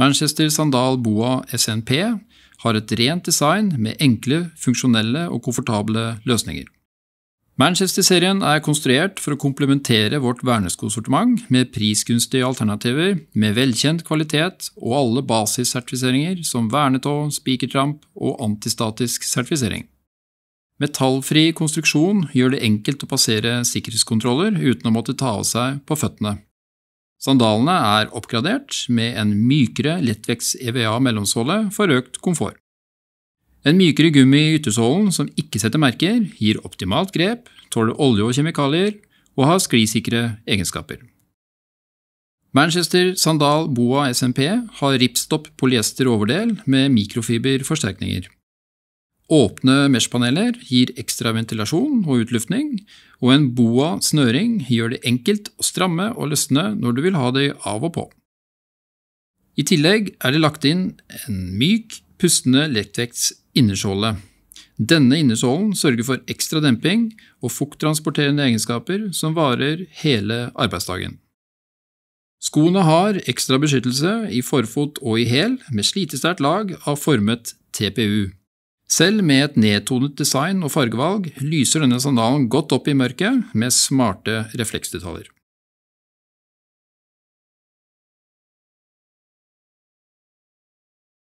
Manchester Sandal Boa SNP har et rent design med enkle, funksjonelle og komfortable løsninger. Manchester-serien er konstruert for å komplementere vårt verneskosortiment med prisgunstige alternativer med velkjent kvalitet og alle basissertifiseringer som vernetå, spikertramp og antistatisk sertifisering. Metallfri konstruksjon gjør det enkelt å passere sikkerhetskontroller uten å måtte ta av seg på føttene. Sandalene er oppgradert med en mykere lettvekts EVA mellomsåle for økt komfort. En mykere gummi i yttersålen som ikke setter merker, gir optimalt grep, tåler olje og kjemikalier og har sklisikre egenskaper. Manchester Sandal Boa SMP har ripstopp polyester overdel med mikrofiberforsterkninger. Åpne meshpaneler gir ekstra ventilasjon og utluftning, og en boa-snøring gjør det enkelt å stramme og løsne når du vil ha det av og på. I tillegg er det lagt inn en myk, pustende lettvekts innersåle. Denne innersålen sørger for ekstra demping og fukttransporterende egenskaper som varer hele arbeidsdagen. Skoene har ekstra beskyttelse i forfot og i hæl med slitesterkt lag av formet TPU. Selv med et nedtonet design og fargevalg lyser denne sandalen godt opp i mørket med smarte refleksdetaljer.